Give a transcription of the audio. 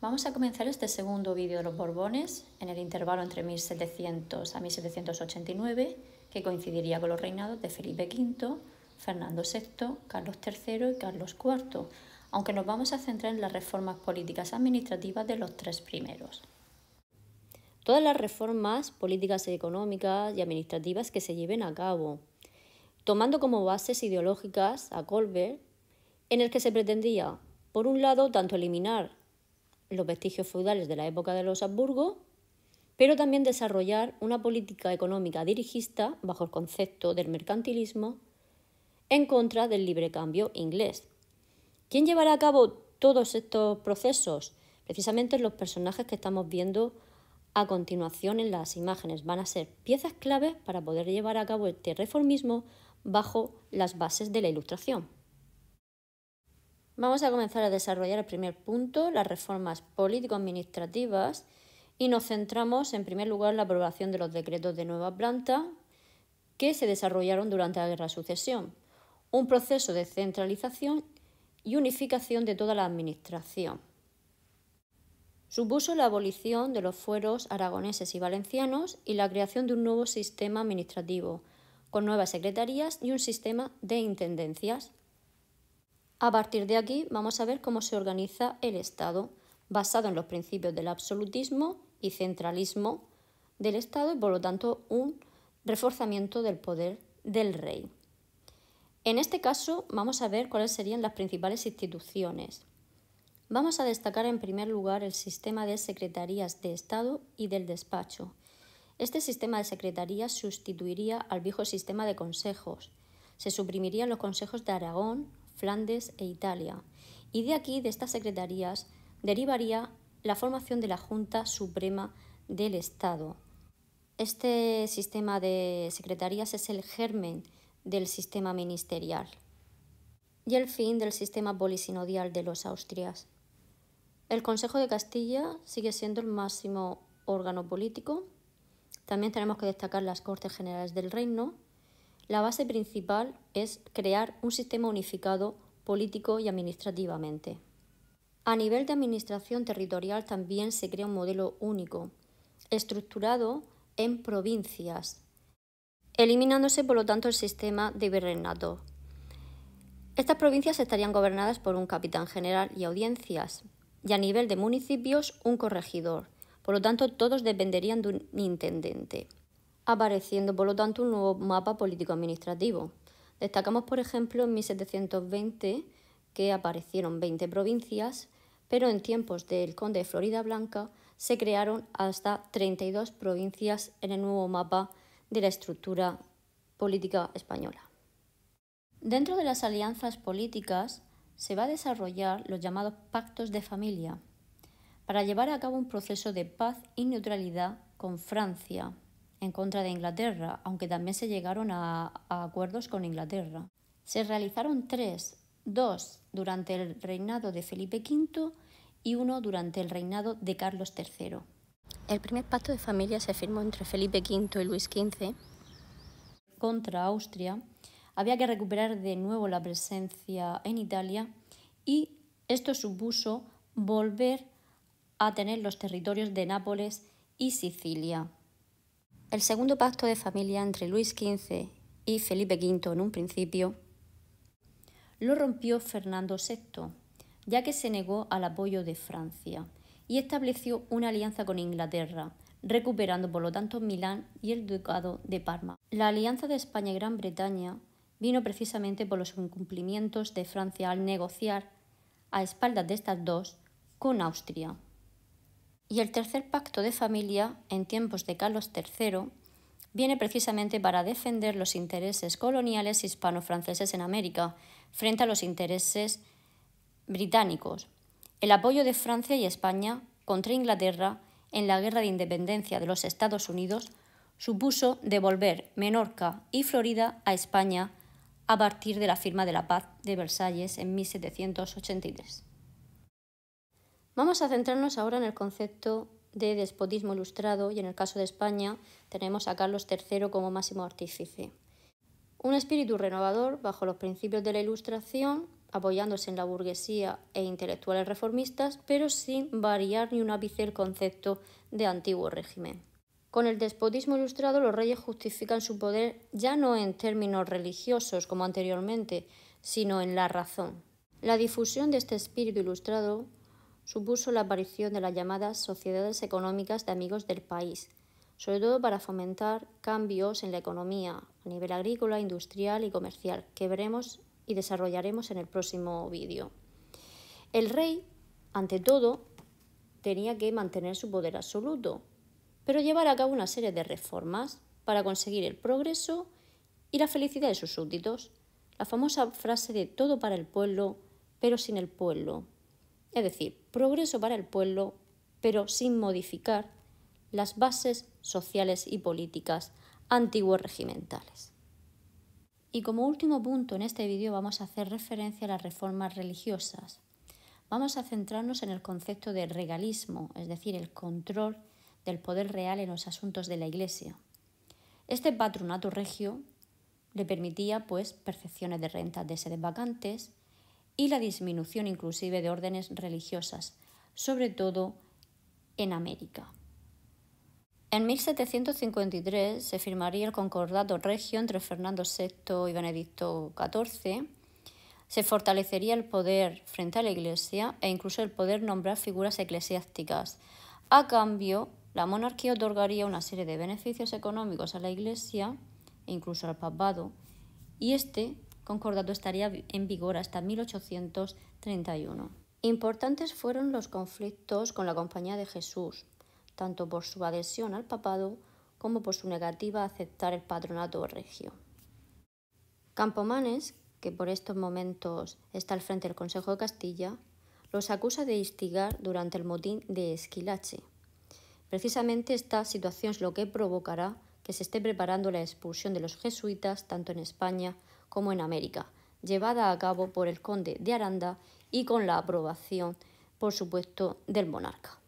Vamos a comenzar este segundo vídeo de los Borbones en el intervalo entre 1700 a 1789, que coincidiría con los reinados de Felipe V, Fernando VI, Carlos III y Carlos IV, aunque nos vamos a centrar en las reformas políticas administrativas de los tres primeros todas las reformas políticas, económicas y administrativas que se lleven a cabo, tomando como bases ideológicas a Colbert, en el que se pretendía, por un lado, tanto eliminar los vestigios feudales de la época de los Habsburgo, pero también desarrollar una política económica dirigista bajo el concepto del mercantilismo en contra del libre cambio inglés. ¿Quién llevará a cabo todos estos procesos? Precisamente los personajes que estamos viendo a continuación, en las imágenes van a ser piezas claves para poder llevar a cabo este reformismo bajo las bases de la ilustración. Vamos a comenzar a desarrollar el primer punto, las reformas político-administrativas, y nos centramos en primer lugar en la aprobación de los decretos de nueva planta que se desarrollaron durante la Guerra de Sucesión, un proceso de centralización y unificación de toda la administración. Supuso la abolición de los fueros aragoneses y valencianos y la creación de un nuevo sistema administrativo, con nuevas secretarías y un sistema de intendencias. A partir de aquí vamos a ver cómo se organiza el Estado, basado en los principios del absolutismo y centralismo del Estado y por lo tanto un reforzamiento del poder del rey. En este caso vamos a ver cuáles serían las principales instituciones. Vamos a destacar en primer lugar el sistema de secretarías de Estado y del despacho. Este sistema de secretarías sustituiría al viejo sistema de consejos. Se suprimirían los consejos de Aragón, Flandes e Italia. Y de aquí, de estas secretarías, derivaría la formación de la Junta Suprema del Estado. Este sistema de secretarías es el germen del sistema ministerial y el fin del sistema polisinodial de los Austrias. El Consejo de Castilla sigue siendo el máximo órgano político. También tenemos que destacar las Cortes Generales del Reino. La base principal es crear un sistema unificado político y administrativamente. A nivel de administración territorial también se crea un modelo único, estructurado en provincias, eliminándose por lo tanto el sistema de virreinato. Estas provincias estarían gobernadas por un capitán general y audiencias, y a nivel de municipios un corregidor. Por lo tanto, todos dependerían de un intendente, apareciendo por lo tanto un nuevo mapa político-administrativo. Destacamos, por ejemplo, en 1720 que aparecieron 20 provincias, pero en tiempos del conde de Florida Blanca se crearon hasta 32 provincias en el nuevo mapa de la estructura política española. Dentro de las alianzas políticas se va a desarrollar los llamados pactos de familia para llevar a cabo un proceso de paz y neutralidad con Francia en contra de Inglaterra, aunque también se llegaron a, a acuerdos con Inglaterra. Se realizaron tres, dos durante el reinado de Felipe V y uno durante el reinado de Carlos III. El primer pacto de familia se firmó entre Felipe V y Luis XV contra Austria había que recuperar de nuevo la presencia en Italia y esto supuso volver a tener los territorios de Nápoles y Sicilia. El segundo pacto de familia entre Luis XV y Felipe V en un principio lo rompió Fernando VI, ya que se negó al apoyo de Francia y estableció una alianza con Inglaterra, recuperando por lo tanto Milán y el Ducado de Parma. La alianza de España y Gran Bretaña vino precisamente por los incumplimientos de Francia al negociar a espaldas de estas dos con Austria. Y el tercer pacto de familia, en tiempos de Carlos III, viene precisamente para defender los intereses coloniales hispano-franceses en América frente a los intereses británicos. El apoyo de Francia y España contra Inglaterra en la Guerra de Independencia de los Estados Unidos supuso devolver Menorca y Florida a España a partir de la firma de la Paz de Versalles en 1783. Vamos a centrarnos ahora en el concepto de despotismo ilustrado y en el caso de España tenemos a Carlos III como máximo artífice. Un espíritu renovador bajo los principios de la Ilustración, apoyándose en la burguesía e intelectuales reformistas, pero sin variar ni un ápice el concepto de antiguo régimen. Con el despotismo ilustrado, los reyes justifican su poder ya no en términos religiosos como anteriormente, sino en la razón. La difusión de este espíritu ilustrado supuso la aparición de las llamadas sociedades económicas de amigos del país, sobre todo para fomentar cambios en la economía a nivel agrícola, industrial y comercial, que veremos y desarrollaremos en el próximo vídeo. El rey, ante todo, tenía que mantener su poder absoluto, pero llevar a cabo una serie de reformas para conseguir el progreso y la felicidad de sus súbditos. La famosa frase de todo para el pueblo, pero sin el pueblo. Es decir, progreso para el pueblo, pero sin modificar las bases sociales y políticas antiguos regimentales. Y como último punto en este vídeo vamos a hacer referencia a las reformas religiosas. Vamos a centrarnos en el concepto de regalismo, es decir, el control del poder real en los asuntos de la Iglesia. Este patronato regio le permitía pues percepciones de rentas de sedes vacantes y la disminución inclusive de órdenes religiosas, sobre todo en América. En 1753 se firmaría el Concordato Regio entre Fernando VI y Benedicto XIV. Se fortalecería el poder frente a la Iglesia e incluso el poder nombrar figuras eclesiásticas, a cambio la monarquía otorgaría una serie de beneficios económicos a la Iglesia e incluso al papado, y este concordato estaría en vigor hasta 1831. Importantes fueron los conflictos con la Compañía de Jesús, tanto por su adhesión al papado como por su negativa a aceptar el patronato regio. Campomanes, que por estos momentos está al frente del Consejo de Castilla, los acusa de instigar durante el motín de Esquilache, Precisamente esta situación es lo que provocará que se esté preparando la expulsión de los jesuitas tanto en España como en América, llevada a cabo por el conde de Aranda y con la aprobación, por supuesto, del monarca.